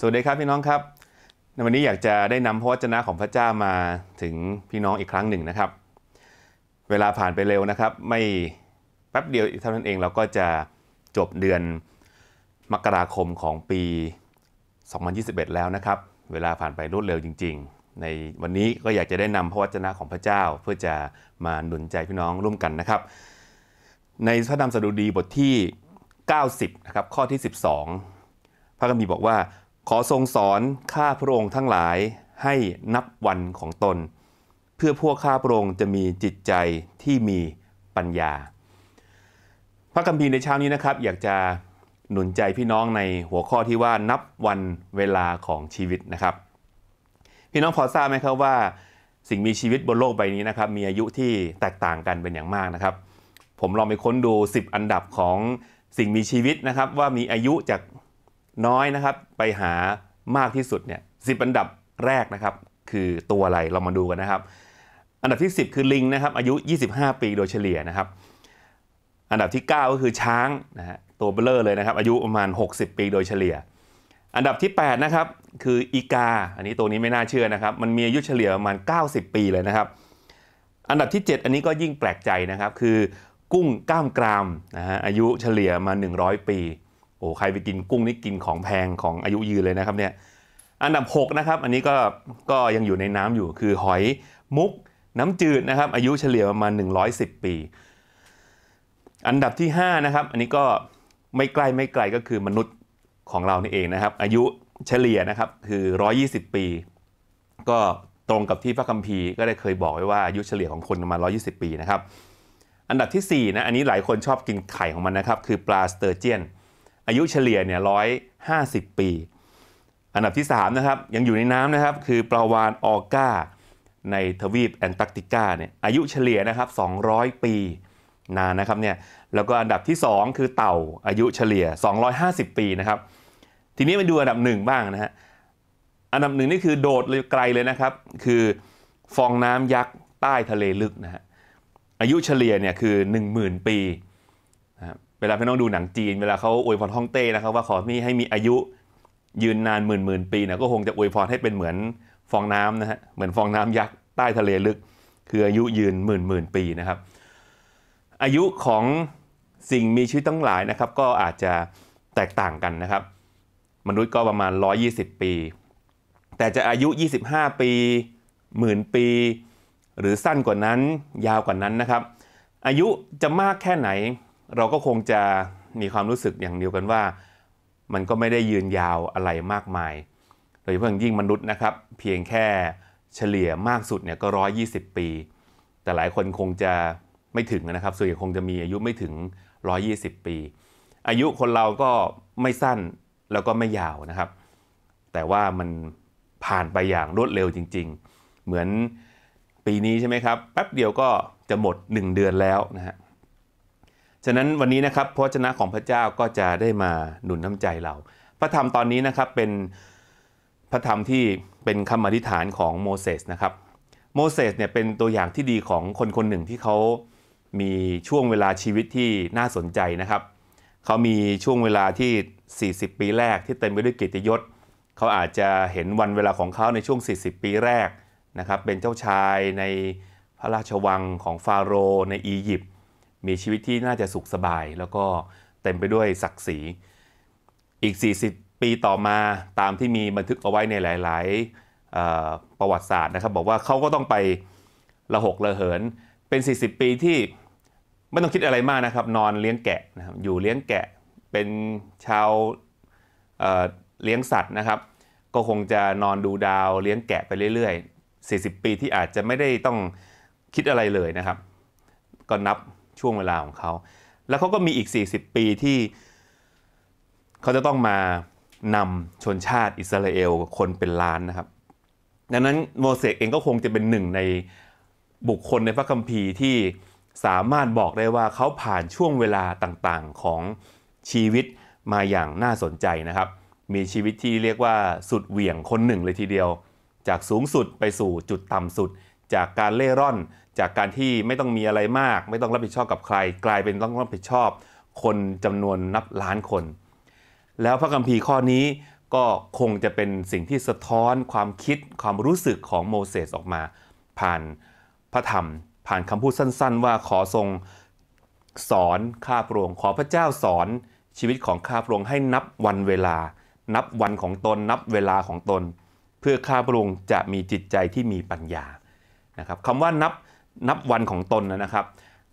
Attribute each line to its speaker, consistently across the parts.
Speaker 1: สวัสดีครับพี่น้องครับในวันนี้อยากจะได้นำพระวจนะของพระเจ้ามาถึงพี่น้องอีกครั้งหนึ่งนะครับ เวลาผ่านไปเร็วนะครับ ไม่แป๊บเดียวเท่านั้นเองเราก็จะจบเดือนมกราคมของปี 2021 แล้วนะครับ เวลาผ่านไปรวดเร็วจริง ๆ ในวันนี้ก็อยากจะได้นำพระวจนะของพระเจ้าเพื่อจะมาหนุนใจพี่น้องร่วมกันนะครับ ในพระธรรมสดุดีบทที่ 90 นะครับข้อที่ 12 พระคัมภีร์บอกว่าขอทรงสอนข้าพระองค์ทั้งหลายให้นับวันของตน เพื่อพวกข้าพระองค์จะมีจิตใจที่มีปัญญา พระคัมภีร์ในเช้านี้นะครับ อยากจะหนุนใจพี่น้องในหัวข้อที่ว่านับวันเวลาของชีวิตนะครับ พี่น้องพอทราบไหมครับว่า สิ่งมีชีวิตบนโลกใบนี้นะครับมีอายุที่แตกต่างกันเป็นอย่างมากนะครับ ผมลองไปค้นดู10อันดับของสิ่งมีชีวิตนะครับ ว่ามีอายุจากน้อยนะครับ ไปหามากที่สุดเนี่ยสิอันดับแรกนะครับคือตัวอะไรเรามาดูกันนะครับ อันดับที่ 10 คือลิงนะครับอายุ 25 ปีโดยเฉลี่ยนะครับอันดับที่9ก็คือช้างนะฮะตัวเบลเลอร์เลยนะครับอายุประมาณ 60 ปีโดยเฉลี่ย อันดับที่8นะครับคืออีกาอันนี้ตัวนี้ไม่น่าเชื่อนะครับมันมีอายุเฉลี่ยประมาณ90 ปีเลยนะครับอันดับที่ 7 อันนี้ก็ยิ่งแปลกใจนะครับคือกุ้งก้ามกรามนะฮะอายุเฉลี่ยมา 100 ปีโอ้ใครไปกินกุ้งนี่กินของแพงของอายุยืนเลยนะครับเนี่ย อันดับ6นะครับ อันนี้ก็ ก็ยังอยู่ในน้ำอยู่ คือหอยมุก น้ำจืดนะครับ อายุเฉลี่ยประมาณ110ปี อันดับที่5นะครับ อันนี้ก็ไม่ใกล้ไม่ไกลก็คือมนุษย์ของเรานี่เองนะครับ อายุเฉลี่ยนะครับคือ 120 ปี ก็ตรงกับที่พระคัมภีร์ก็ได้เคยบอกไว้ว่าอายุเฉลี่ยของคนประมาณ120 ปีนะครับ อันดับที่4นะ อันนี้หลายคนชอบกินไข่ของมันนะครับ คือปลาสเตอร์เจียนอายุเฉลี่ยเนี่ยร้อยห้าสิบปี อันดับที่3นะครับยังอยู่ในน้ำนะครับคือปลาวานออก้าในทวีปแอนตาร์กติกาเนี่ยอายุเฉลี่ยนะครับ200 ปีนานนะครับเนี่ยแล้วก็อันดับที่ 2 คือเต่าอายุเฉลี่ย 250 ปีนะครับทีนี้มาดูอันดับหนึ่งบ้างนะฮะอันดับหนึ่งนี่คือโดดเลยไกลเลยนะครับ คือฟองน้ำยักษ์ใต้ทะเลลึกนะฮะอายุเฉลี่ยเนี่ยคือ 10,000 ปีเวลาพี่น้องดูหนังจีน เวลาเขาอวยพรฮ่องเต้นะครับว่าขอมีให้มีอายุยืนนานหมื่นหมื่นปีนะก็คงจะอวยพรให้เป็นเหมือนฟองน้ำนะฮะเหมือนฟองน้ำยักษ์ใต้ทะเลลึก คืออายุยืนหมื่นหมื่นปีนะครับ อายุของสิ่งมีชีวิตทั้งหลายนะครับ ก็อาจจะแตกต่างกันนะครับ มนุษย์ก็ประมาณ 120 ปี แต่จะอายุ 25 ปีหมื่นปี หรือสั้นกว่านั้นยาวกว่านั้นนะครับ อายุจะมากแค่ไหนเราก็คงจะมีความรู้สึกอย่างเดียวกันว่า มันก็ไม่ได้ยืนยาวอะไรมากมายโดยเฉพาะยิ่งมนุษย์นะครับ เพียงแค่เฉลี่ยมากสุดเนี่ยก็ร้อยี่สิบปี แต่หลายคนคงจะไม่ถึงนะครับ ส่วนใหญ่คงจะมีอายุไม่ถึง 120 ปี อายุคนเราก็ไม่สั้นแล้วก็ไม่ยาวนะครับ แต่ว่ามันผ่านไปอย่างรวดเร็วจริง ๆ เหมือนปีนี้ใช่ไหมครับแป๊บเดียวก็จะหมด 1 เดือนแล้วนะฮะฉะนั้นวันนี้นะครับพระชนะของพระเจ้าก็จะได้มาหนุนน้ำใจเรา พระธรรมตอนนี้นะครับเป็นพระธรรมที่เป็นคำอธิษฐานของโมเสสนะครับ โมเสสเนี่ยเป็นตัวอย่างที่ดีของคนคนหนึ่งที่เขามีช่วงเวลาชีวิตที่น่าสนใจนะครับเขามีช่วงเวลาที่ 40 ปีแรก ที่เต็มไปด้วยกิจยศเขาอาจจะเห็นวันเวลาของเขาในช่วง 40 ปีแรกนะครับเป็นเจ้าชายในพระราชวังของฟาโรในอียิปต์มีชีวิตที่น่าจะสุขสบายแล้วก็เต็มไปด้วยศักดิ์ศรี อีก 40 ปีต่อมาตามที่มีบันทึกเอาไว้ในหลาย ๆ ประวัติศาสตร์นะครับ บอกว่าเขาก็ต้องไประหกระเหิน เป็น40ปีที่ไม่ต้องคิดอะไรมากนะครับ นอนเลี้ยงแกะนะครับอยู่เลี้ยงแกะเป็นชาวเเลี้ยงสัตว์นะครับ ก็คงจะนอนดูดาวเลี้ยงแกะไปเรื่อย ๆ40ปีที่อาจจะไม่ได้ต้องคิดอะไรเลยนะครับ ก็นับช่วง เวลาของเขา แล้วเขาก็มีอีก 40 ปีที่ เขาจะต้องมานำชนชาติอิสราเอลคนเป็นล้านนะครับ ดังนั้นโมเสสเองก็คงจะเป็นหนึ่งในบุคคลในพระคัมภีร์ที่สามารถบอกได้ว่าเขาผ่านช่วงเวลาต่างๆของชีวิตมาอย่างน่าสนใจนะครับ มีชีวิตที่เรียกว่าสุดเหวี่ยงคนหนึ่ง เลยทีเดียว จากสูงสุดไปสู่จุดต่ำสุดจากการเล่ร่อนจากการที่ไม่ต้องมีอะไรมาก ไม่ต้องรับผิดชอบกับใคร กลายเป็นต้องรับผิดชอบ คนจำนวนนับล้านคน แล้วพระคัมภีร์ข้อนี้ก็คงจะเป็นสิ่งที่สะท้อนความคิดความรู้สึกของโมเสสออกมา ผ่านพระธรรม ผ่านคำพูดสั้นๆ ว่าขอทรงสอนข้าพระองค์ขอพระเจ้าสอน ชีวิตของข้าพระองค์ให้นับวันเวลา นับวันของตน นับเวลาของตน เพื่อข้าพระองค์จะมีจิตใจที่มีปัญญานะครับคำว่านับนับวันของตนนะครับ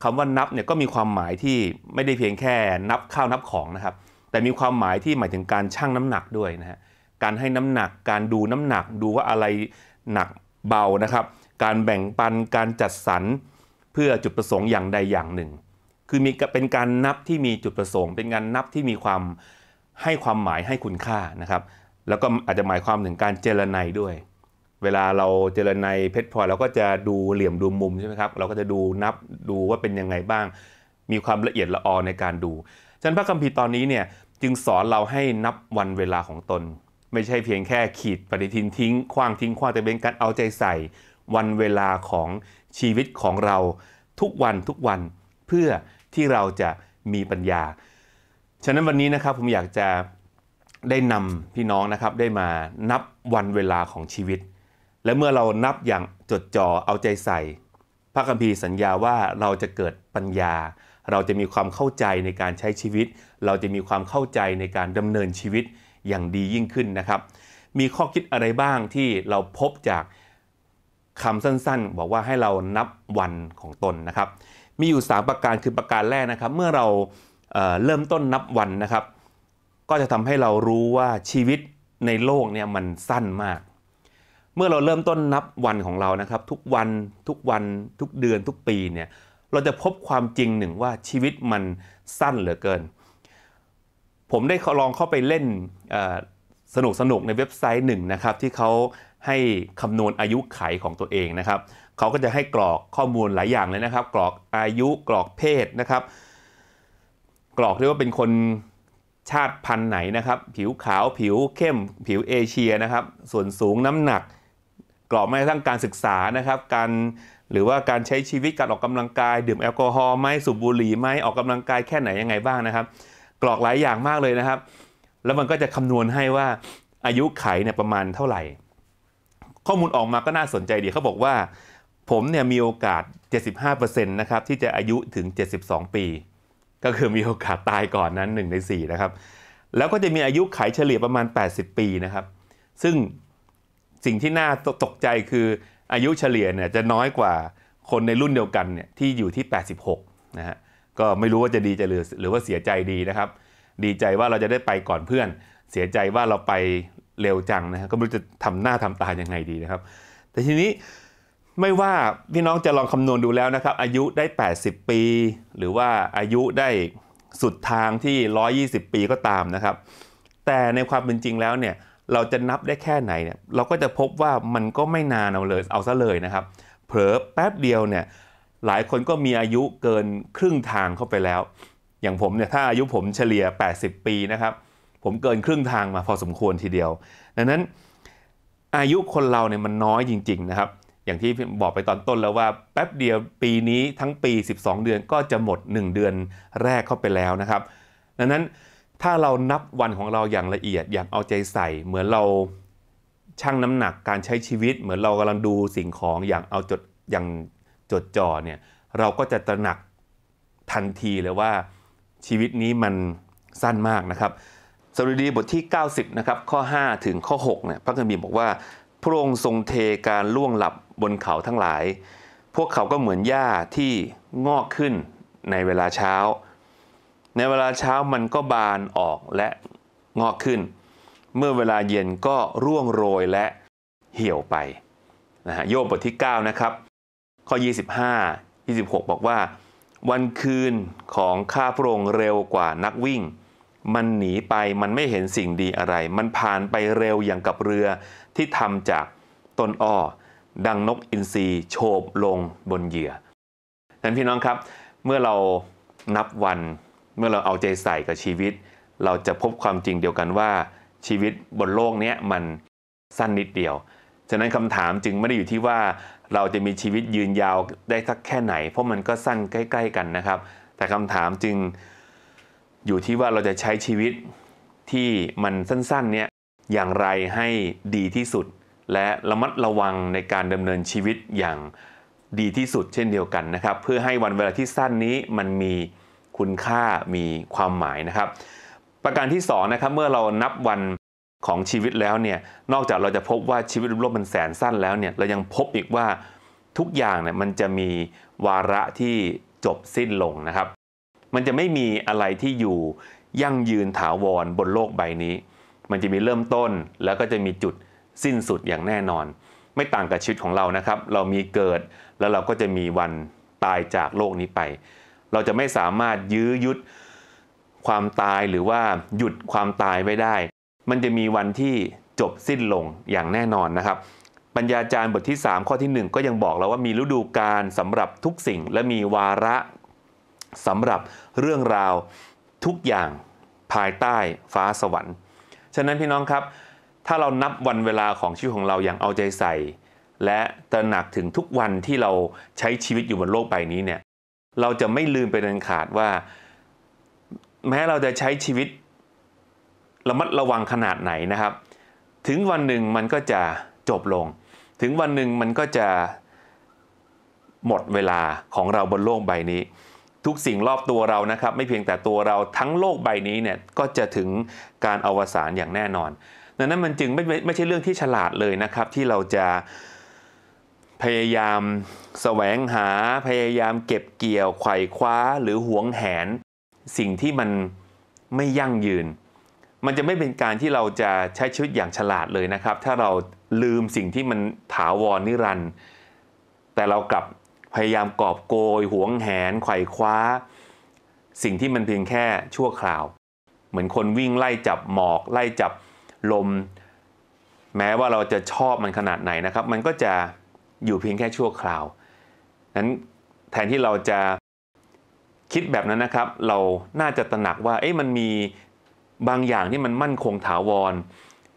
Speaker 1: คำว่านับเนี่ยก็มีความหมายที่ไม่ได้เพียงแค่นับข้าวนับของนะครับ แต่มีความหมายที่หมายถึงการชั่งน้ำหนักด้วยนะฮะการให้น้ำหนักการดูน้ำหนักดูว่าอะไรหนักเบานะครับ การแบ่งปันการจัดสรร เพื่อจุดประสงค์อย่างใดอย่างหนึ่ง คือมีเป็นการนับที่มีจุดประสงค์ เป็นการนับที่มีความให้ความหมายให้คุณค่านะครับ แล้วก็อาจจะหมายความถึงการเจรไนด้วยเวลาเราเจริญในเพชรพลอยเราก็จะดูเหลี่ยมดูมุมใช่ไหมครับ เราก็จะดูนับดูว่าเป็นยังไงบ้าง มีความละเอียดละออในการดู ฉะนั้นพระคัมภีร์ตอนนี้เนี่ยจึงสอนเราให้นับวันเวลาของตน ไม่ใช่เพียงแค่ขีดปฏิทินทิ้ง คว้างทิ้งคว้างแต่เป็นการเอาใจใส่วันเวลาของชีวิตของเราทุกวันทุกวันเพื่อที่เราจะมีปัญญา ฉะนั้นวันนี้นะครับผมอยากจะได้นำพี่น้องนะครับได้มานับวันเวลาของชีวิตและเมื่อเรานับอย่างจดจ่อเอาใจใส่ พระคัมภีร์สัญญาว่าเราจะเกิดปัญญา เราจะมีความเข้าใจในการใช้ชีวิต เราจะมีความเข้าใจในการดำเนินชีวิตอย่างดียิ่งขึ้นนะครับ มีข้อคิดอะไรบ้างที่เราพบจากคำสั้นๆ บอกว่าให้เรานับวันของตนนะครับ มีอยู่3ประการคือประการแรกนะครับเมื่อเราเเริ่มต้นนับวันนะครับ ก็จะทำให้เรารู้ว่าชีวิตในโลกเนี่ยมันสั้นมากเมื่อเราเริ่มต้นนับวันของเรานะครับ ทุกวันทุกวันทุกเดือน ทุกปีเนี่ยเราจะพบความจริงหนึ่งว่าชีวิตมันสั้นเหลือเกิน ผมได้ลองเข้าไปเล่นสนุกสนุกในเว็บไซต์หนึ่งนะครับ ที่เขาให้คำนวณอายุไขของตัวเองนะครับ เขาก็จะให้กรอกข้อมูลหลายอย่างเลยนะครับ กรอกอายุกรอกเพศนะครับกรอกเรียกว่าเป็นคนชาติพันธุ์ไหนนะครับ ผิวขาวผิวเข้มผิวเอเชียนะครับส่วนสูงน้ำหนักกรอบแม้กระทั่งการศึกษานะครับการหรือว่าการใช้ชีวิตการออกกำลังกาย ดื่มแอลกอฮอล์ไหมสูบบุหรี่ไหมออกกำลังกายแค่ไหนยังไงบ้างนะครับ กรอกหลายอย่างมากเลยนะครับ แล้วมันก็จะคำนวณให้ว่า อายุไขเนี่ยประมาณเท่าไหร่ ข้อมูลออกมาก็น่าสนใจดีเขาบอกว่าผมเนี่ยมีโอกาส 75%นะครับที่จะอายุถึง 72 ปี ก็คือมีโอกาสตายก่อนนั้น1ใน4นะครับ แล้วก็จะมีอายุไขเฉลี่ยประมาณ 80 ปีนะครับ ซึ่งสิ่งที่น่าตกใจคืออายุเฉลี่ยเนี่ยจะน้อยกว่าคนในรุ่นเดียวกันเนี่ยที่อยู่ที่ 86 นะฮะ ก็ไม่รู้ว่าจะดีใจหรือหรือว่าเสียใจดีนะครับ ดีใจว่าเราจะได้ไปก่อนเพื่อน เสียใจว่าเราไปเร็วจังนะฮะก็ไม่รู้จะทำหน้าทำตายังไงดีนะครับ แต่ทีนี้ไม่ว่า พี่น้องจะลองคำนวณดูแล้วนะครับ อายุได้ 80 ปี หรือว่าอายุได้สุดทางที่ 120 ปีก็ตามนะครับ แต่ในความเป็นจริงแล้วเนี่ยเราจะนับได้แค่ไหนเนี่ยเราก็จะพบว่ามันก็ไม่นานเอาเลยเอาซะเลยนะครับ เผลอแป๊บเดียวเนี่ยหลายคนก็มีอายุเกินครึ่งทางเข้าไปแล้ว อย่างผมเนี่ยถ้าอายุผมเฉลี่ย 80 ปีนะครับ ผมเกินครึ่งทางมาพอสมควรทีเดียว ดังนั้นอายุคนเราเนี่ยมันน้อยจริงๆนะครับอย่างที่บอกไปตอนต้นแล้วว่า แป๊บเดียวปีนี้ทั้งปี 12 เดือนก็จะหมด 1 เดือนแรกเข้าไปแล้วนะครับ ดังนั้นถ้าเรานับวันของเราอย่างละเอียดอย่างเอาใจใส่ เหมือนเราชั่งน้ำหนักการใช้ชีวิต เหมือนเรากำลังดูสิ่งของอย่างเอาจดอย่างจดจ่อเนี่ยเราก็จะตระหนักทันทีเลยว่าชีวิตนี้มันสั้นมากนะครับ สรุดีบทที่ 90 นะครับข้อ 5 ถึงข้อ 6 เนี่ยพระคัมภีร์บอกว่าพระองค์ทรงเทการล่วงหลับบนเขาทั้งหลาย พวกเขาก็เหมือนหญ้าที่งอกขึ้นในเวลาเช้าในเวลาเช้ามันก็บานออกและงอกขึ้น เมื่อเวลาเย็นก็ร่วงโรยและเหี่ยวไปนะฮะโยบบทที่ 9 นะครับข้อ 25 26 บอกว่า วันคืนของข้าพระองค์เร็วกว่านักวิ่ง มันหนีไปมันไม่เห็นสิ่งดีอะไร มันผ่านไปเร็วอย่างกับเรือที่ทำจากต้นอ้อดังนกอินทรีโฉบลงบนเหยื่อนั้นพี่น้องครับเมื่อเรานับวันเมื่อเราเอาใจใส่กับชีวิต เราจะพบความจริงเดียวกันว่าชีวิตบนโลกนี้มันสั้นนิดเดียว ฉะนั้นคำถามจึงไม่ได้อยู่ที่ว่าเราจะมีชีวิตยืนยาวได้สักแค่ไหน เพราะมันก็สั้นใกล้ๆกันนะครับ แต่คำถามจึงอยู่ที่ว่าเราจะใช้ชีวิตที่มันสั้นๆเนี้ยอย่างไรให้ดีที่สุด และระมัดระวังในการดำเนินชีวิตอย่างดีที่สุด เช่นเดียวกันนะครับ เพื่อให้วันเวลาที่สั้นนี้มันมีคุณค่ามีความหมายนะครับ ประการที่2นะครับ เมื่อเรานับวันของชีวิตแล้วเนี่ยนอกจากเราจะพบว่าชีวิตโลกมันแสนสั้นแล้วเนี่ยเรายังพบอีกว่าทุกอย่างเนี่ยมันจะมีวาระที่จบสิ้นลงนะครับ มันจะไม่มีอะไรที่อยู่ยั่งยืนถาวรบนโลกใบนี้ มันจะมีเริ่มต้นแล้วก็จะมีจุดสิ้นสุดอย่างแน่นอน ไม่ต่างกับชีวิตของเรานะครับ เรามีเกิดแล้วเราก็จะมีวันตายจากโลกนี้ไปเราจะไม่สามารถยื้อยุดความตายหรือว่าหยุดความตายไว้ได้ มันจะมีวันที่จบสิ้นลงอย่างแน่นอนนะครับ ปัญญาจารย์บทที่ 3 ข้อที่ 1 ก็ยังบอกเราว่ามีฤดูกาลสำหรับทุกสิ่งและมีวาระสำหรับเรื่องราวทุกอย่างภายใต้ฟ้าสวรรค์ฉะนั้นพี่น้องครับ ถ้าเรานับวันเวลาของชีวิตของเราอย่างเอาใจใส่ และตระหนักถึงทุกวันที่เราใช้ชีวิตอยู่บนโลกใบนี้เนี่ยเราจะไม่ลืมไปเดนขาดว่า แม้เราจะใช้ชีวิตระมัดระวังขนาดไหนนะครับ ถึงวันหนึ่งมันก็จะจบลง ถึงวันหนึ่งมันก็จะหมดเวลาของเราบนโลกใบนี้ ทุกสิ่งรอบตัวเรานะครับ ไม่เพียงแต่ตัวเราทั้งโลกใบนี้เนี่ยก็จะถึงการอวสานอย่างแน่นอน ดังนั้นมันจึงไม่ไม่ใช่เรื่องที่ฉลาดเลยนะครับ ที่เราจะพยายามแสวงหาพยายามเก็บเกี่ยว ไขว่คว้าหรือหวงแหน สิ่งที่มันไม่ยั่งยืน มันจะไม่เป็นการที่เราจะใช้ชีวิตอย่างฉลาดเลยนะครับ ถ้าเราลืมสิ่งที่มันถาวรนิรันด์แต่เรากลับพยายามกอบโกยหวงแหน ไขว่คว้า สิ่งที่มันเพียงแค่ชั่วคราว เหมือนคนวิ่งไล่จับหมอก ไล่จับลม แม้ว่าเราจะชอบมันขนาดไหนนะครับ มันก็จะอยู่เพียงแค่ชั่วคราว นั้นแทนที่เราจะคิดแบบนั้นนะครับ เราน่าจะตระหนักว่า เอ๊ะมันมีบางอย่างที่มันมั่นคงถาวร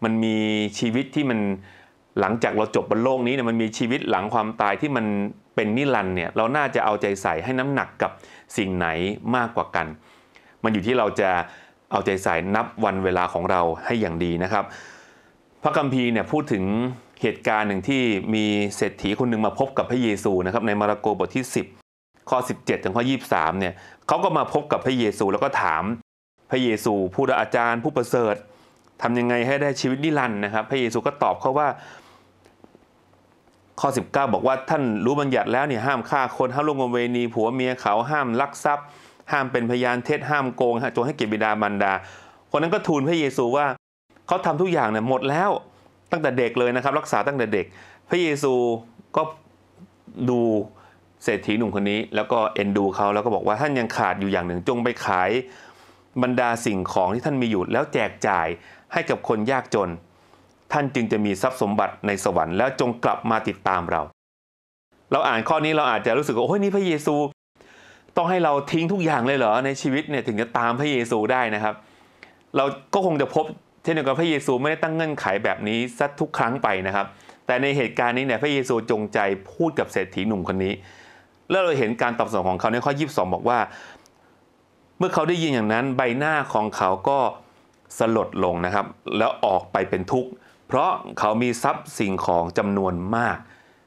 Speaker 1: มันมีชีวิตที่มันหลังจากเราจบบนโลกนี้เนี่ย มันมีชีวิตหลังความตายที่มันเป็นนิรันด์เนี่ย เราน่าจะเอาใจใส่ให้น้ำหนักกับสิ่งไหนมากกว่ากัน มันอยู่ที่เราจะเอาใจใส่นับวันเวลาของเราให้อย่างดีนะครับ พระคัมภีร์เนี่ยพูดถึงเหตุการณ์หนึ่งที่มีเศรษฐีคนหนึ่งมาพบกับพระเยซูนะครับในมาระโกบทที่ 10 ข้อ17ถึงข้อ 23เนี่ยเขาก็มาพบกับพระเยซูแล้วก็ถามพระเยซูผู้อาจารย์ ผู้ประเสริฐทำยังไงให้ได้ชีวิตนิรันดร์นะครับ พระเยซูก็ตอบเขาว่าข้อ 19 บอกว่าท่านรู้บัญญัติแล้วเนี่ยห้ามฆ่าคน ห้ามลงเวณีผัวเมียเขาห้ามลักทรัพย์ ห้ามเป็นพยานเท็จห้ามโกงจงให้เกียรติบิดามารดา คนนั้นก็ทูลพระเยซูว่าเขาทำทุกอย่างเนี่ยหมดแล้วตั้งแต่เด็กเลยนะครับรักษาตั้งแต่เด็ก พระเยซูก็ดูเศรษฐีหนุ่มคนนี้แล้วก็เอ็นดูเขาแล้วก็บอกว่าท่านยังขาดอยู่อย่างหนึ่งจงไปขาย บรรดาสิ่งของที่ท่านมีอยู่แล้วแจกจ่ายให้กับคนยากจน ท่านจึงจะมีทรัพย์สมบัติในสวรรค์แล้วจงกลับมาติดตามเรา เราอ่านข้อนี้เราอาจจะรู้สึกว่าโอ้ยนี่พระเยซู ต้องให้เราทิ้งทุกอย่างเลยเหรอในชีวิตเนี่ยถึงจะตามพระเยซูได้นะครับ เราก็คงจะพบช่นเดียวกับพระเยซูไม่ได้ตั้งเงื่อนไขแบบนี้ซัดทุกครั้งไปนะครับ แต่ในเหตุการณ์นี้เนี่ยพระเยซูจงใจพูดกับเศรษฐีหนุ่มคนนี้ แล้วเราเห็นการตอบสนองของเขาในข้อ22 บอกว่าเมื่อเขาได้ยินอย่างนั้นใบหน้าของเขาก็สลดลงนะครับ แล้วออกไปเป็นทุกข์เพราะเขามีทรัพย์สิ่งของจำนวนมาก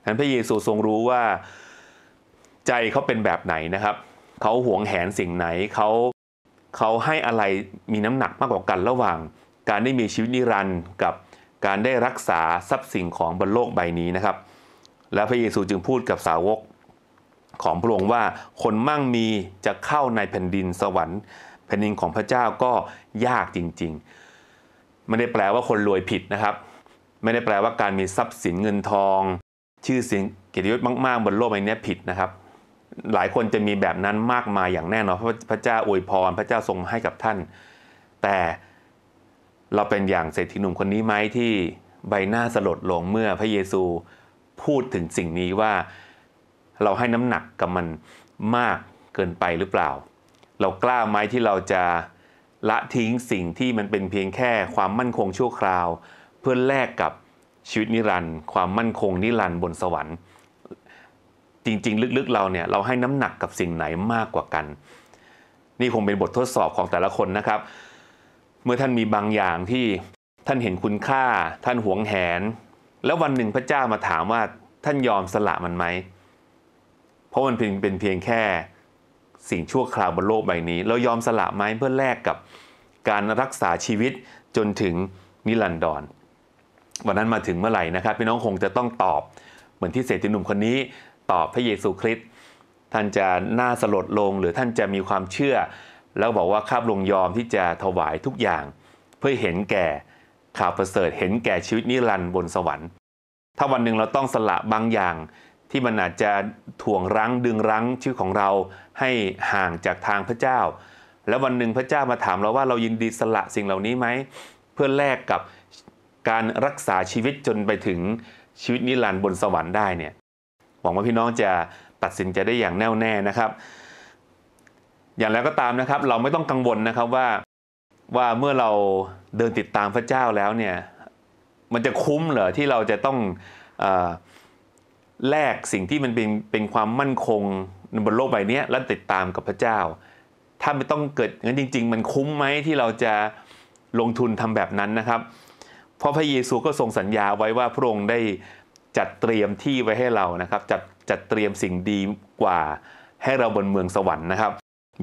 Speaker 1: นั้นพระเยซูทรงรู้ว่าใจเขาเป็นแบบไหนนะครับ เขาหวงแหนสิ่งไหน เขาเขาให้อะไรมีน้ำหนักมากกว่ากันระหว่างการได้มีชีวิตนิรันดร์กับการได้รักษาทรัพย์สินของบนโลกใบนี้นะครับ และพระเยซูจึงพูดกับสาวก ของพระองค์ว่าคนมั่งมีจะเข้าในแผ่นดินสวรรค์ แผ่นดินของพระเจ้าก็ยากจริงๆ ไม่ได้แปลว่าคนรวยผิดนะครับ ไม่ได้แปลว่าการมีทรัพย์สินเงินทอง ชื่อเสียงเกียรติยศมาก ๆบนโลกใบนี้ผิดนะครับ หลายคนจะมีแบบนั้นมากมายอย่างแน่นอนเพราะพระเจ้าอวยพรพระเจ้าทรงให้กับท่าน แต่เราเป็นอย่างเศรษฐีหนุ่มคนนี้ไหมที่ใบหน้าสลดลงเมื่อพระเยซูพูดถึงสิ่งนี้ว่าเราให้น้ำหนักกับมันมากเกินไปหรือเปล่า เรากล้าไหมที่เราจะละทิ้งสิ่งที่มันเป็นเพียงแค่ความมั่นคงชั่วคราว เพื่อแลกกับชีวิตนิรันดร์ความมั่นคง นิรันดร์บนสวรรค์ จริงๆลึกๆ เราเนี่ย เราให้น้ำหนักกับสิ่งไหนมากกว่ากัน นี่คงเป็นบททดสอบของแต่ละคนนะครับเมื่อท่านมีบางอย่างที่ท่านเห็นคุณค่าท่านหวงแหน แล้ววันหนึ่งพระเจ้ามาถามว่าท่านยอมสละมันไหมเพราะมันเป็นเพียงแค่สิ่งชั่วคราวบนโลกใบนี้เรายอมสละไหมเพื่อแลกกับการรักษาชีวิตจนถึงนิลันดอน วันนั้นมาถึงเมื่อไหร่นะครับพี่น้องคงจะต้องตอบ เหมือนที่เศรษฐีหนุ่มคนนี้ ตอบพระเยซูคริสต์ท่านจะน่าสลดลงหรือท่านจะมีความเชื่อแล้วบอกว่าข้าพลงยอมที่จะถวายทุกอย่าง เพื่อเห็นแก่ข่าวประเสริฐเห็นแก่ชีวิตนิรันดร์บนสวรรค์ ถ้าวันหนึ่งเราต้องสละบางอย่าง ที่มันอาจจะถ่วงรั้ง ดึงรั้งชีวิตของเราให้ห่างจากทางพระเจ้า แล้ววันหนึ่งพระเจ้ามาถามเราว่าเรายินดีสละสิ่งเหล่านี้ไหมเพื่อแลกกับการรักษาชีวิตจนไปถึงชีวิตนิรันดร์บนสวรรค์ได้เนี่ย หวังว่าพี่น้องจะตัดสินใจได้อย่างแน่วแน่นะครับอย่างไรก็ตามนะครับ เราไม่ต้องกังวลนะครับว่า ว่าเมื่อเราเดินติดตามพระเจ้าแล้วเนี่ยมันจะคุ้มเหรอที่เราจะต้องอแลกสิ่งที่มันเป็นเป็นความมั่นคงบนโลกใบนี้และติดตามกับพระเจ้า ถ้าไม่ต้องเกิดงั้นจริง ๆ มันคุ้มไหมที่เราจะลงทุนทำแบบนั้นนะครับ เพราะพระเยซูก็ทรงสัญญาไว้ว่าพระองค์ได้จัดเตรียมที่ไว้ให้เรานะครับจัดจัดเตรียมสิ่งดีกว่าให้เราบนเมืองสวรรค์นะครับ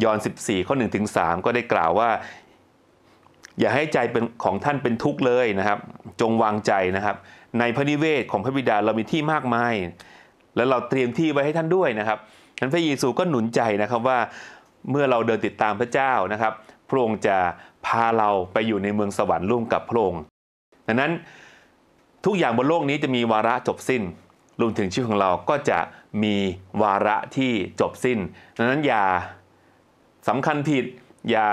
Speaker 1: ยอห์น14ข้อ1ถึง3ก็ได้กล่าวว่าอย่าให้ใจเป็นของท่านเป็นทุกข์เลยนะครับจงวางใจนะครับในพระนิเวศของพระบิดาเรามีที่มากมาย และเราเตรียมที่ไว้ให้ท่านด้วยนะครับนั้นพระเยซูก็หนุนใจนะครับว่าเมื่อเราเดินติดตามพระเจ้านะครับ พระองค์จะพาเราไปอยู่ในเมืองสวรรค์ร่วมกับพระองค์ดังนั้นทุกอย่างบนโลกนี้จะมีวาระจบสิ้นรวมถึงชีวิตของเราก็จะมีวาระที่จบสิ้นดังนั้นอย่าสำคัญผิดอย่า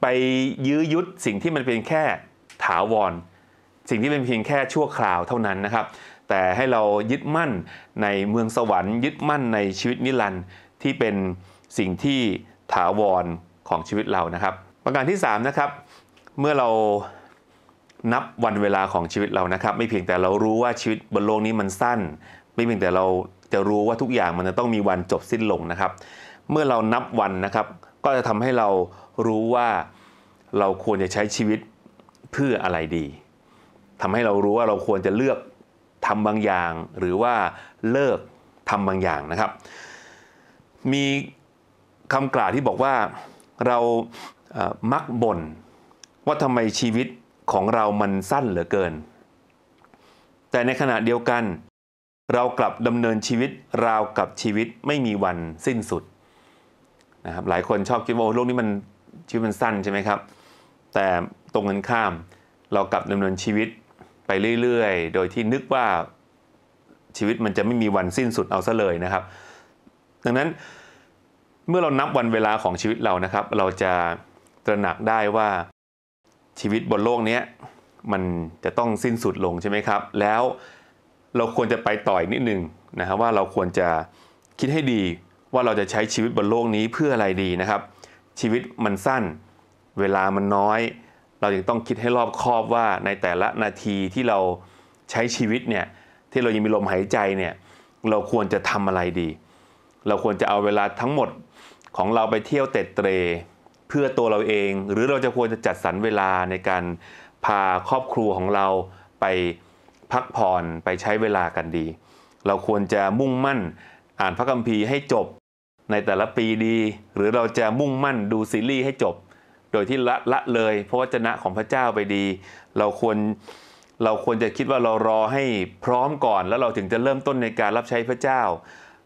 Speaker 1: ไปยื้อยุดสิ่งที่มันเป็นแค่ถาวร สิ่งที่เป็นเพียงแค่ชั่วคราวเท่านั้นนะครับ แต่ให้เรายึดมั่นในเมืองสวรรค์ยึดมั่นในชีวิตนิรันดร์ที่เป็นสิ่งที่ถาวรของชีวิตเรานะครับ ประการที่ 3 นะครับ เมื่อเรานับวันเวลาของชีวิตเรานะครับ ไม่เพียงแต่เรารู้ว่าชีวิตบนโลกนี้มันสั้น ไม่เพียงแต่เราจะรู้ว่าทุกอย่างมันจะต้องมีวันจบสิ้นลงนะครับเมื่อเรานับวันนะครับ ก็จะทำให้เรารู้ว่าเราควรจะใช้ชีวิตเพื่ออะไรดีทำให้เรารู้ว่าเราควรจะเลือกทำบางอย่าง หรือว่าเลิกทำบางอย่างนะครับ มีคำกล่าวที่บอกว่าเรามักบ่นว่าทำไมชีวิตของเรามันสั้นเหลือเกิน แต่ในขณะเดียวกัน เรากลับดำเนินชีวิต ราวกับชีวิตไม่มีวันสิ้นสุดะครับหลายคนชอบคิดว่าโลกนี้มันชีวิตมันสั้นใช่ไหมครับ แต่ตรงกันข้ามเรากลับดำเนินชีวิตไปเรื่อยๆ โดยที่นึกว่าชีวิตมันจะไม่มีวันสิ้นสุดเอาซะเลยนะครับ ดังนั้นเมื่อเรานับวันเวลาของชีวิตเรานะครับ เราจะตระหนักได้ว่าชีวิตบนโลกนี้มันจะต้องสิ้นสุดลงใช่ไหมครับ แล้วเราควรจะไปต่ออีกนิดนึงนะครับว่าเราควรจะคิดให้ดีว่าเราจะใช้ชีวิตบนโลกนี้เพื่ออะไรดีนะครับ ชีวิตมันสั้นเวลามันน้อย เราจึงต้องคิดให้รอบคอบว่าในแต่ละนาทีที่เราใช้ชีวิตเนี่ยที่เรายังมีลมหายใจเนี่ยเราควรจะทำอะไรดี เราควรจะเอาเวลาทั้งหมดของเราไปเที่ยวเตะเตรเพื่อตัวเราเอง หรือเราจะควรจะจัดสรรเวลาในการพาครอบครัวของเราไปพักผ่อนไปใช้เวลากันดี เราควรจะมุ่งมั่นอ่านพระคัมภีร์ให้จบในแต่ละปีดี หรือเราจะมุ่งมั่นดูซีรีส์ให้จบ โดยที่ละละเลยพระวจนะของพระเจ้าไปดี เราควรเราควรจะคิดว่าเรารอให้พร้อมก่อน แล้วเราถึงจะเริ่มต้นในการรับใช้พระเจ้า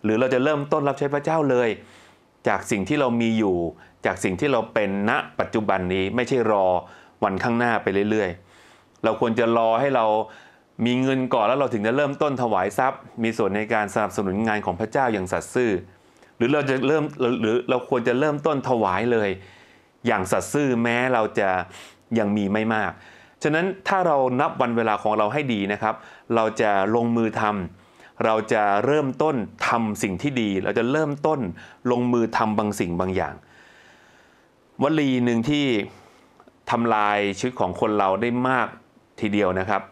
Speaker 1: หรือเราจะเริ่มต้นรับใช้พระเจ้าเลย จากสิ่งที่เรามีอยู่จากสิ่งที่เราเป็นณปัจจุบันนี้ไม่ใช่รอวันข้างหน้าไปเรื่อยๆ เราควรจะรอให้เรามีเงินก่อนแล้วเราถึงจะเริ่มต้นถวายทรัพย์ มีส่วนในการสนับสนุนงานของพระเจ้าอย่างสัตย์ซื่อ หรือเราจะเริ่มหรือเราควรจะเริ่มต้นถวายเลย อย่างสัตย์ซื่อแม้เราจะยังมีไม่มาก ฉะนั้นถ้าเรานับวันเวลาของเราให้ดีนะครับ เราจะลงมือทำ เราจะเริ่มต้นทำสิ่งที่ดี เราจะเริ่มต้นลงมือทำบางสิ่งบางอย่าง วลีหนึ่งที่ทำลายชีวิตของคนเราได้มากทีเดียวนะครับ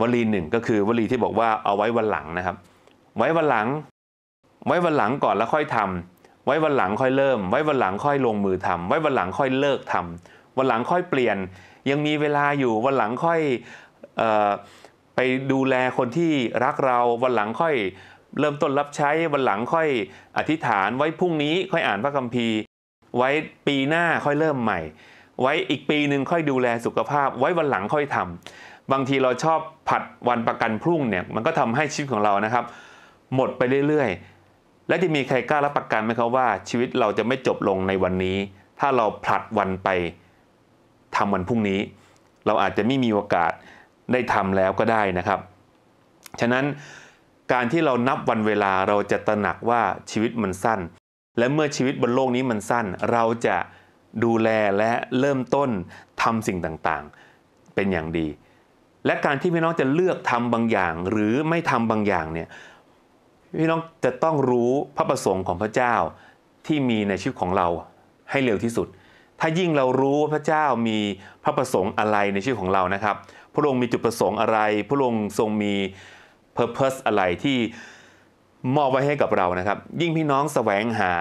Speaker 1: วลีหนึ่งก็คือวลีที่บอกว่าเอาไว้วันหลังนะครับ ไว้วันหลัง ไว้วันหลังก่อนแล้วค่อยทำ ไว้วันหลังค่อยเริ่ม ไว้วันหลังค่อยลงมือทำ ไว้วันหลังค่อยเลิกทำวันหลังค่อยเปลี่ยน ยังมีเวลาอยู่ วันหลังค่อยไปดูแลคนที่รักเราวันหลังค่อยเริ่มต้นรับใช้วันหลังค่อยอธิษฐานไว้พรุ่งนี้ค่อยอ่านพระคัมภีร์ ไว้ปีหน้าค่อยเริ่มใหม่ ไว้อีกปีหนึ่งค่อยดูแลสุขภาพ ไว้วันหลังค่อยทำบางทีเราชอบผัดวันประกันพรุ่งเนี่ย มันก็ทำให้ชีวิตของเรานะครับ หมดไปเรื่อยๆและจะมีใครกล้ารับประกันไหมครับว่าชีวิตเราจะไม่จบลงในวันนี้ ถ้าเราผลัดวันไปทำวันพรุ่งนี้ เราอาจจะไม่มีโอกาสได้ทำแล้วก็ได้นะครับ ฉะนั้นการที่เรานับวันเวลาเราจะตระหนักว่าชีวิตมันสั้น และเมื่อชีวิตบนโลกนี้มันสั้น เราจะดูแลและเริ่มต้นทำสิ่งต่างๆเป็นอย่างดีและการที่พี่น้องจะเลือกทำบางอย่างหรือไม่ทำบางอย่างเนี่ยพี่น้องจะต้องรู้พระประสงค์ของพระเจ้าที่มีในชีวิตของเรา ให้เร็วที่สุด ถ้ายิ่งเรารู้ว่าพระเจ้ามีพระประสงค์อะไรในชีวิตของเรานะครับพระองค์มีจุดประสงค์อะไรพระองค์ทรงมี purpose อะไรที่มอบไว้ให้กับเรานะครับยิ่งพี่น้องสแสวงหา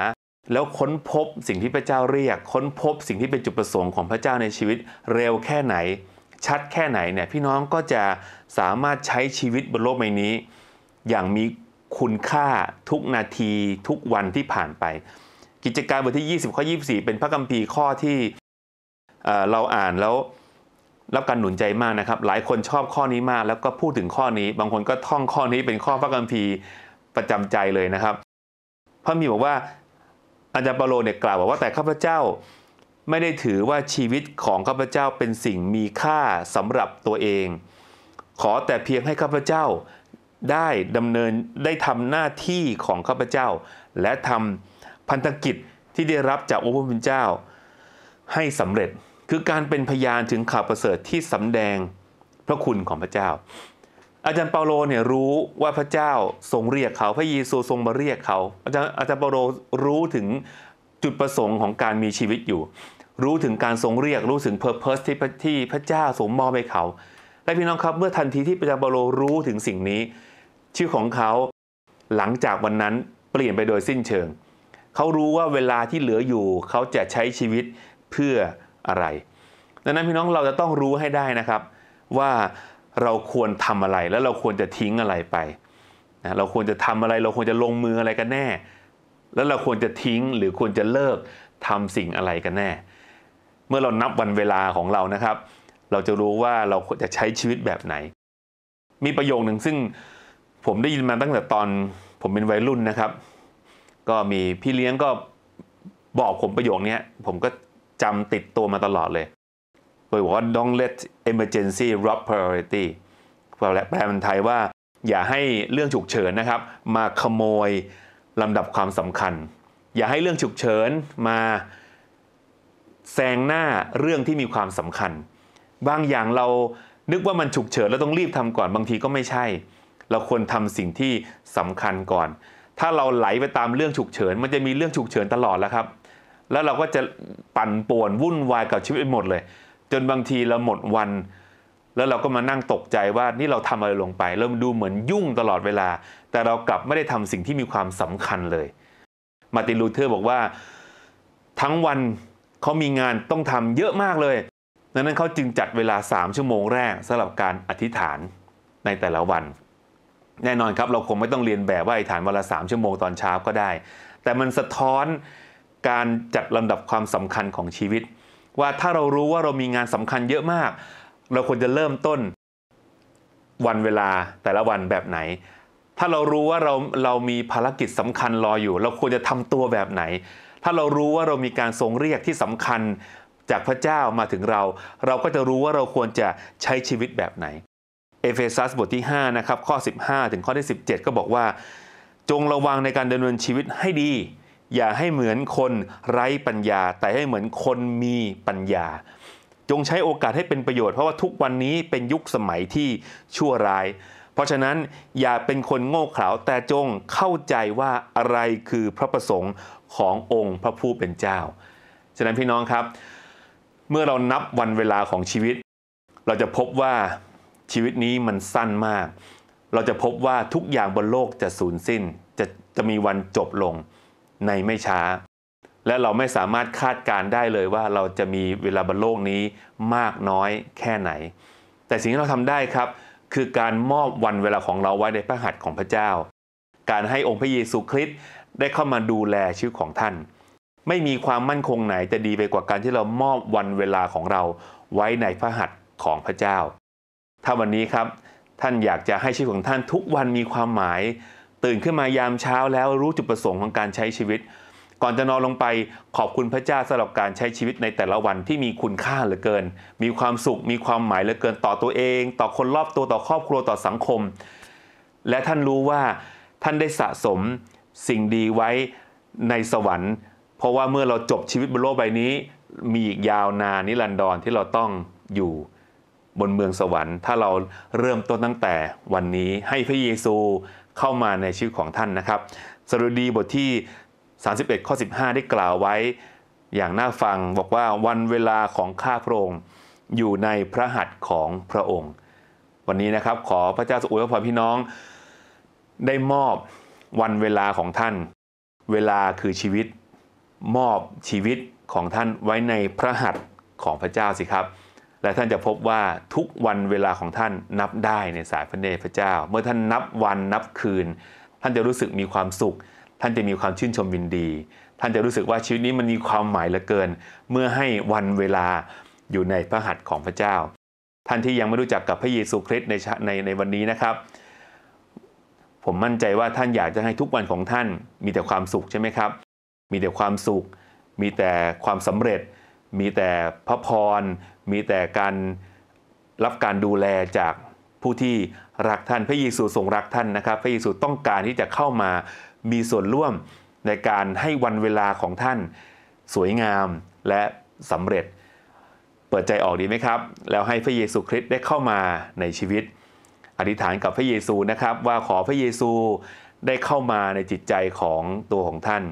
Speaker 1: แล้วค้นพบสิ่งที่พระเจ้าเรียก ค้นพบ สิ่งที่เป็นจุดประสงค์ของพระเจ้าในชีวิต เร็วแค่ไหนชัดแค่ไหนเนี่ยพี่น้องก็จะสามารถใช้ชีวิตบนโลกใบนี้ อย่างมีคุณค่าทุกนาทีทุกวันที่ผ่านไป กิจการบทที่ 20 ข้อ 24 เป็นพระคัมภีร์ข้อที่เราอ่านแล้วรับการหนุนใจมากนะครับ หลายคนชอบข้อนี้มากแล้วก็พูดถึงข้อนี้ บางคนก็ท่องข้อนี้เป็นข้อพระคัมภีร์ประจำใจเลยนะครับพระมีบอกว่าอาจารย์เปโลเนี่ยกล่าวบอกว่าแต่ข้าพเจ้าไม่ได้ถือว่าชีวิตของข้าพเจ้าเป็นสิ่งมีค่าสำหรับตัวเอง ขอแต่เพียงให้ข้าพเจ้าได้ดำเนินได้ทำหน้าที่ของข้าพเจ้า และทำพันธกิจที่ได้รับจากองค์พระผู้เป็นเจ้า ให้สำเร็จ คือการเป็นพยานถึงข่าวประเสริฐที่สำแดงพระคุณของพระเจ้า อาจารย์เปาโลเนี่ยรู้ว่าพระเจ้าทรงเรียกเขาพระเยซูทรงมาเรียกเขา อาจารย์อาจารย์เปาโลรู้ถึงจุดประสงค์ของการมีชีวิตอยู่รู้ถึงการทรงเรียกรู้ถึงเพอร์เพสที่ที่พระเจ้าสมมอบให้เขา และพี่น้องครับเมื่อทันทีที่ปิยาเปโลรู้ถึงสิ่งนี้ ชื่อของเขา หลังจากวันนั้นเปลี่ยนไปโดยสิ้นเชิง เขารู้ว่าเวลาที่เหลืออยู่เขาจะใช้ชีวิตเพื่ออะไร ดังนั้นพี่น้องเราจะต้องรู้ให้ได้นะครับ ว่าเราควรทำอะไรแล้วเราควรจะทิ้งอะไรไปนะเราควรจะทำอะไร เราควรจะลงมืออะไรกันแน่ แล้วเราควรจะทิ้งหรือควรจะเลิกทำสิ่งอะไรกันแน่มื่อเรานับวันเวลาของเรานะครับ เราจะรู้ว่าเราจะใช้ชีวิตแบบไหน มีประโยคหนึ่งซึ่งผมได้ยินมาตั้งแต่ตอนผมเป็นวัยรุ่นนะครับ ก็มีพี่เลี้ยงก็บอกผมประโยคนี้ผมก็จำติดตัวมาตลอดเลยโดยบอกว่า don't let emergency rob priority แปลแปลเป็นไทยว่า อย่าให้เรื่องฉุกเฉินนะครับ มาขโมยลำดับความสำคัญ อย่าให้เรื่องฉุกเฉินมาแซงหน้าเรื่องที่มีความสำคัญ บางอย่างเรานึกว่ามันฉุกเฉินแล้วต้องรีบทำก่อนบางทีก็ไม่ใช่ เราควรทำสิ่งที่สำคัญก่อน ถ้าเราไหลไปตามเรื่องฉุกเฉิน มันจะมีเรื่องฉุกเฉินตลอดแล้วครับ แล้วเราก็จะปั่นป่วนวุ่นวายกับชีวิตไปหมดเลย จนบางทีเราหมดวัน แล้วเราก็มานั่งตกใจว่านี่เราทำอะไรลงไป เริ่มดูเหมือนยุ่งตลอดเวลา แต่เรากลับไม่ได้ทำสิ่งที่มีความสำคัญเลยมาตินลูเทอร์บอกว่าทั้งวันเขามีงานต้องทำเยอะมากเลย ดังนั้นเขาจึงจัดเวลา3ชั่วโมงแรกสำหรับการอธิษฐานในแต่ละวัน แน่นอนครับเราคงไม่ต้องเรียนแบบว่าอธิษฐานวันละ3ชั่วโมงตอนเช้าก็ได้ แต่มันสะท้อนการจัดลำดับความสำคัญของชีวิต ว่าถ้าเรารู้ว่าเรามีงานสำคัญเยอะมาก เราควรจะเริ่มต้นวันเวลาแต่ละวันแบบไหน ถ้าเรารู้ว่าเราเรามีภารกิจสำคัญรออยู่ เราควรจะทำตัวแบบไหนถ้าเรารู้ว่าเรามีการทรงเรียกที่สำคัญจากพระเจ้ามาถึงเรา เราก็จะรู้ว่าเราควรจะใช้ชีวิตแบบไหนเอเฟซัสบทที่5นะครับข้อ 15ถึงข้อที่17 ก็บอกว่า จงระวังในการดำเนินชีวิตให้ดี อย่าให้เหมือนคนไร้ปัญญา แต่ให้เหมือนคนมีปัญญา จงใช้โอกาสให้เป็นประโยชน์เพราะว่าทุกวันนี้เป็นยุคสมัยที่ชั่วร้ายเพราะฉะนั้นอย่าเป็นคนโง่เขลาแต่จงเข้าใจว่าอะไรคือพระประสงค์ขององค์พระผู้เป็นเจ้า ฉะนั้นพี่น้องครับ เมื่อเรานับวันเวลาของชีวิต เราจะพบว่าชีวิตนี้มันสั้นมาก เราจะพบว่าทุกอย่างบนโลกจะสูญสิ้น จะจะมีวันจบลงในไม่ช้า และเราไม่สามารถคาดการได้เลยว่าเราจะมีเวลาบนโลกนี้มากน้อยแค่ไหน แต่สิ่งที่เราทำได้ครับคือการมอบวันเวลาของเราไว้ในพระหัตถ์ของพระเจ้า การให้องค์พระเยซูคริสต์ได้เข้ามาดูแลชีวิตของท่าน ไม่มีความมั่นคงไหนจะดีไปกว่าการที่เรามอบวันเวลาของเราไว้ในพระหัตถ์ของพระเจ้า ถ้าวันนี้ครับ ท่านอยากจะให้ชีวิตของท่านทุกวันมีความหมาย ตื่นขึ้นมายามเช้าแล้วรู้จุดประสงค์ของการใช้ชีวิตก่อนจะนอนลงไปขอบคุณพระเจ้าสำหรับการใช้ชีวิตในแต่ละวันที่มีคุณค่าเหลือเกิน มีความสุข มีความหมายเหลือเกินต่อตัวเอง ต่อคนรอบตัว ต่อครอบครัว ต่อสังคม และท่านรู้ว่าท่านได้สะสมสิ่งดีไว้ในสวรรค์ เพราะว่าเมื่อเราจบชีวิตบนโลกใบนี้ มีอีกยาวนานนิรันดรที่เราต้องอยู่บนเมืองสวรรค์ ถ้าเราเริ่มต้นตั้งแต่วันนี้ให้พระเยซูเข้ามาในชีวิตของท่านนะครับ สรุดีบทที่31ข้อ15ได้กล่าวไว้อย่างน่าฟังบอกว่าวันเวลาของข้าพระองค์อยู่ในพระหัตถ์ของพระองค์ วันนี้นะครับขอพระเจ้าสุอวยพรพี่น้องได้มอบวันเวลาของท่าน เวลาคือชีวิตมอบชีวิตของท่านไว้ในพระหัตถ์ของพระเจ้าสิครับ และท่านจะพบว่าทุกวันเวลาของท่านนับได้ในสายพระเนตรพระเจ้า เมื่อท่านนับวันนับคืน ท่านจะรู้สึกมีความสุขท่านจะมีความชื่นชมวินดี ท่านจะรู้สึกว่าชีวิตนี้มันมีความหมายเหลือเกิน เมื่อให้วันเวลาอยู่ในพระหัตถ์ของพระเจ้า ท่านที่ยังไม่รู้จักกับพระเยซูคริสต์ในในในวันนี้นะครับ ผมมั่นใจว่าท่านอยากจะให้ทุกวันของท่าน มีแต่ความสุขใช่ไหมครับ มีแต่ความสุข มีแต่ความสำเร็จ มีแต่พระพร มีแต่การรับการดูแลจากผู้ที่รักท่าน พระเยซูทรงรักท่านนะครับ พระเยซูต้องการที่จะเข้ามามีส่วนร่วมในการให้วันเวลาของท่าน สวยงามและสำเร็จ เปิดใจออกดีไหมครับ แล้วให้พระเยซูคริสต์ได้เข้ามาในชีวิต อธิษฐานกับพระเยซูนะครับ ว่าขอพระเยซูได้เข้ามาในจิตใจของตัวของท่าน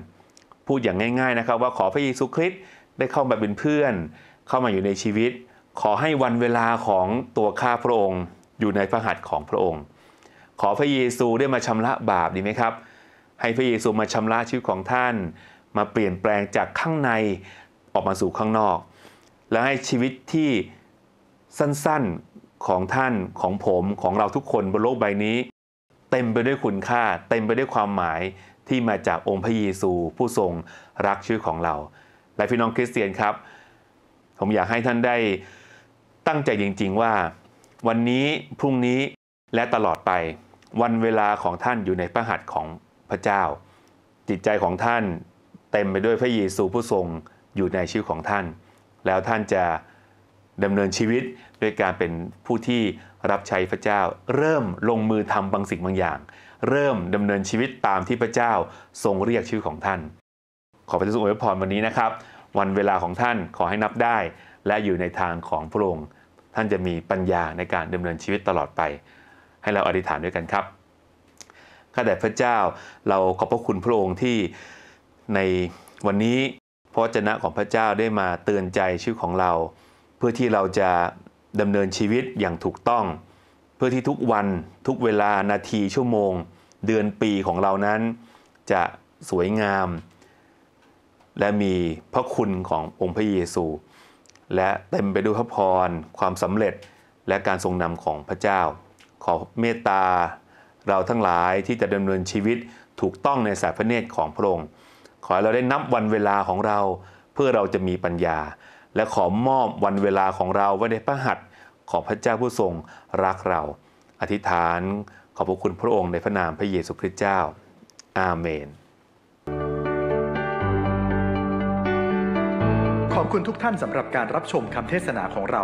Speaker 1: พูดอย่างง่าย ๆนะครับ ว่าขอพระเยซูคริสต์ได้เข้ามาเป็นเพื่อน เข้ามาอยู่ในชีวิต ขอให้วันเวลาของตัวข้าพระองค์ อยู่ในพระหัตถ์ของพระองค์ ขอพระเยซูได้มาชำระบาปดีไหมครับให้พระเยซูมาชำระชีวิตของท่านมาเปลี่ยนแปลงจากข้างในออกมาสู่ข้างนอก และให้ชีวิตที่สั้นๆของท่านของผมของเราทุกคนบนโลกใบนี้ เต็มไปด้วยคุณค่า เต็มไปด้วยความหมายที่มาจากองค์พระเยซูผู้ทรงรักชีวิตของเรา และพี่น้องคริสเตียนครับ ผมอยากให้ท่านได้ ตั้งใจจริง ๆ ว่า วันนี้พรุ่งนี้และตลอดไปวันเวลาของท่านอยู่ในพระหัตถ์ของพระเจ้าจิตใจของท่าน เต็มไปด้วยพระเยซูผู้ทรงอยู่ในชีวิตของท่าน แล้วท่านจะดำเนินชีวิตด้วยการเป็นผู้ที่รับใช้พระเจ้า เริ่มลงมือทำบางสิ่งบางอย่าง เริ่มดำเนินชีวิตตามที่พระเจ้าทรงเรียกชื่อของท่าน ขอพระเจ้าทรงอวยพรวันนี้นะครับ วันเวลาของท่านขอให้นับได้และอยู่ในทางของพระองค์ท่านจะมีปัญญาในการดำเนินชีวิตตลอดไป ให้เราอธิษฐานด้วยกันครับข้าแต่พระเจ้า เราขอบพระคุณ พระองค์ที่ในวันนี้ พระเจนะของพระเจ้าได้มาเตือนใจชีวิตของเรา เพื่อที่เราจะดำเนินชีวิตอย่างถูกต้อง เพื่อที่ทุกวันทุกเวลานาทีชั่วโมงเดือนปีของเรานั้น จะสวยงาม และมีพระคุณขององค์พระเยซู และเต็มไปด้วยพระพร ความสำเร็จและการทรงนำของพระเจ้าขอเมตตาเราทั้งหลายที่จะดำเนินชีวิตถูกต้องในสายพระเนตรของพระองค์ ขอให้เราได้นับวันเวลาของเรา เพื่อเราจะมีปัญญา และขอมอบวันเวลาของเราไว้ในพระหัตถ์ของพระเจ้าผู้ทรงรักเรา อธิษฐาน ขอบพระคุณพระองค์ในพระนามพระเยซูคริสต์เจ้า อาเมน ขอบคุณทุกท่านสำหรับการรับชมคำเทศนาของเรา